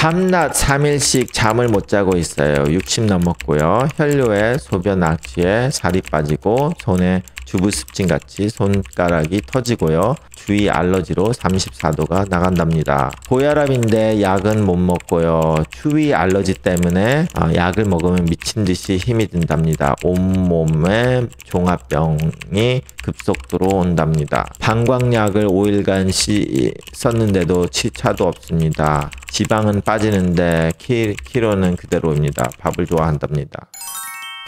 밤낮 3일씩 잠을 못 자고 있어요. 60 넘었고요. 혈뇨에 소변 악취에 살이 빠지고 손에 주부 습진 같이 손가락이 터지고요. 주위 알러지로 34도가 나간답니다. 고혈압인데 약은 못 먹고요. 추위 알러지 때문에 아, 약을 먹으면 미친 듯이 힘이 든답니다. 온몸에 종합병이 급속도로 온답니다. 방광약을 5일간 시, 썼는데도 치차도 없습니다. 지방은 빠지는데 키, 키로는 그대로입니다. 밥을 좋아한답니다.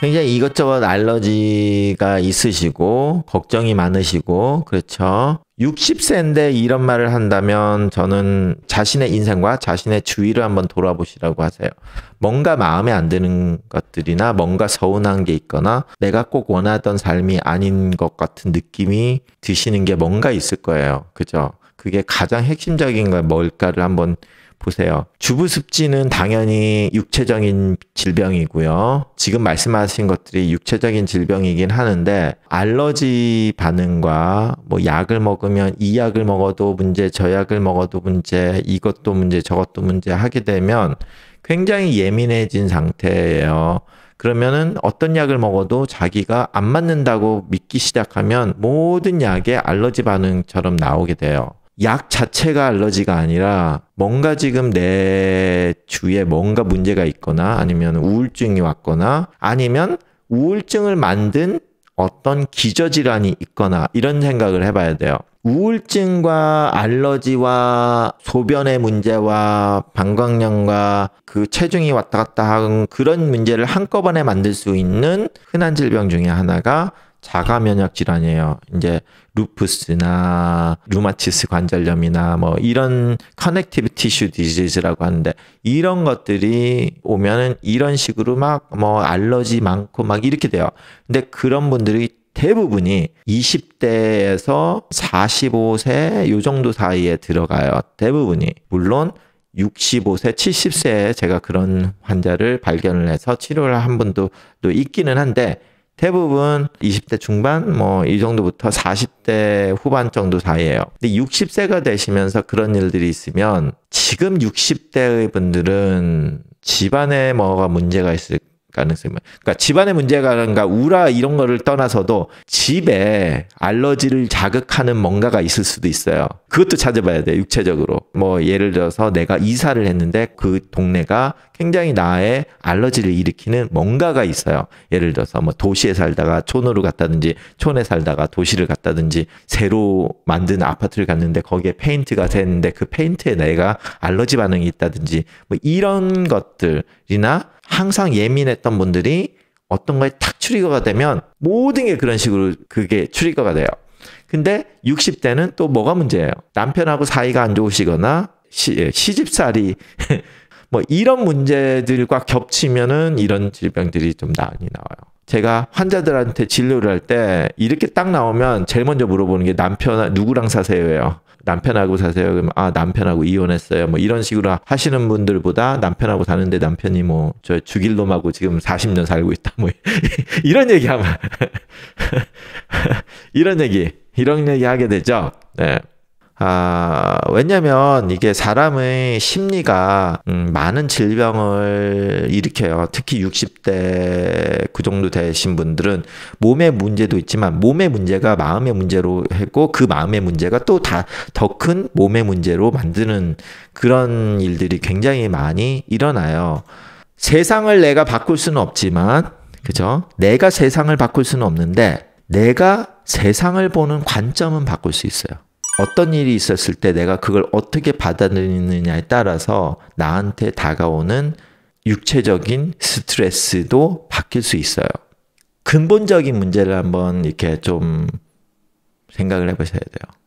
굉장히 이것저것 알러지가 있으시고 걱정이 많으시고 그렇죠. 60세인데 이런 말을 한다면 저는 자신의 인생과 자신의 주위를 한번 돌아보시라고 하세요. 뭔가 마음에 안 드는 것들이나 뭔가 서운한 게 있거나 내가 꼭 원하던 삶이 아닌 것 같은 느낌이 드시는 게 뭔가 있을 거예요. 그죠? 그게 가장 핵심적인 건 뭘까를 한번 보세요. 주부 습진은 당연히 육체적인 질병이고요. 지금 말씀하신 것들이 육체적인 질병이긴 하는데 알러지 반응과 뭐 약을 먹으면 이 약을 먹어도 문제, 저 약을 먹어도 문제, 이것도 문제, 저것도 문제 하게 되면 굉장히 예민해진 상태예요. 그러면은 어떤 약을 먹어도 자기가 안 맞는다고 믿기 시작하면 모든 약에 알러지 반응처럼 나오게 돼요. 약 자체가 알러지가 아니라 뭔가 지금 내 주위에 뭔가 문제가 있거나 아니면 우울증이 왔거나 아니면 우울증을 만든 어떤 기저질환이 있거나 이런 생각을 해봐야 돼요. 우울증과 알러지와 소변의 문제와 방광염과 그 체중이 왔다 갔다 하는 그런 문제를 한꺼번에 만들 수 있는 흔한 질병 중에 하나가 자가 면역 질환이에요. 이제 루푸스나 류마티스 관절염이나 뭐 이런 커넥티브 티슈 디지즈라고 하는데 이런 것들이 오면은 이런 식으로 막 뭐 알러지 많고 막 이렇게 돼요. 근데 그런 분들이 대부분이 20대에서 45세 요 정도 사이에 들어가요. 대부분이. 물론 65세, 70세에 제가 그런 환자를 발견을 해서 치료를 한 분도 또 있기는 한데 대부분 20대 중반 뭐 이 정도부터 40대 후반 정도 사이에요. 근데 60세가 되시면서 그런 일들이 있으면 지금 60대의 분들은 집안에 뭐가 문제가 있을 가능성이 그러니까 집안의 문제가든가 우라 이런 거를 떠나서도 집에 알러지를 자극하는 뭔가가 있을 수도 있어요. 그것도 찾아봐야 돼요. 육체적으로. 뭐 예를 들어서 내가 이사를 했는데 그 동네가 굉장히 나의 알러지를 일으키는 뭔가가 있어요. 예를 들어서 뭐 도시에 살다가 촌으로 갔다든지 촌에 살다가 도시를 갔다든지 새로 만든 아파트를 갔는데 거기에 페인트가 됐는데 그 페인트에 내가 알러지 반응이 있다든지 뭐 이런 것들이나 항상 예민했던 분들이 어떤 거에 탁추리거가 되면 모든 게 그런 식으로 그게 추리거가 돼요. 근데 60대는 또 뭐가 문제예요? 남편하고 사이가 안 좋으시거나 시, 예, 시집살이 뭐 이런 문제들과 겹치면은 이런 질병들이 좀 많이 나와요. 제가 환자들한테 진료를 할 때 이렇게 딱 나오면 제일 먼저 물어보는 게 남편 누구랑 사세요예요. 남편하고 사세요. 그럼 아 남편하고 이혼했어요. 뭐 이런 식으로 하시는 분들보다 남편하고 사는데 남편이 뭐 저 죽일 놈하고 지금 40년 살고 있다. 뭐 이런 얘기하면 이런 얘기 이런 얘기 하게 되죠. 네. 아, 왜냐면 이게 사람의 심리가 음, 많은 질병을 일으켜요. 특히 60대 그 정도 되신 분들은 몸의 문제도 있지만 몸의 문제가 마음의 문제로 했고 그 마음의 문제가 또 다 더 큰 몸의 문제로 만드는 그런 일들이 굉장히 많이 일어나요. 세상을 내가 바꿀 수는 없지만 그죠? 내가 세상을 바꿀 수는 없는데 내가 세상을 보는 관점은 바꿀 수 있어요. 어떤 일이 있었을 때 내가 그걸 어떻게 받아들이느냐에 따라서 나한테 다가오는 육체적인 스트레스도 바뀔 수 있어요. 근본적인 문제를 한번 이렇게 좀 생각을 해보셔야 돼요.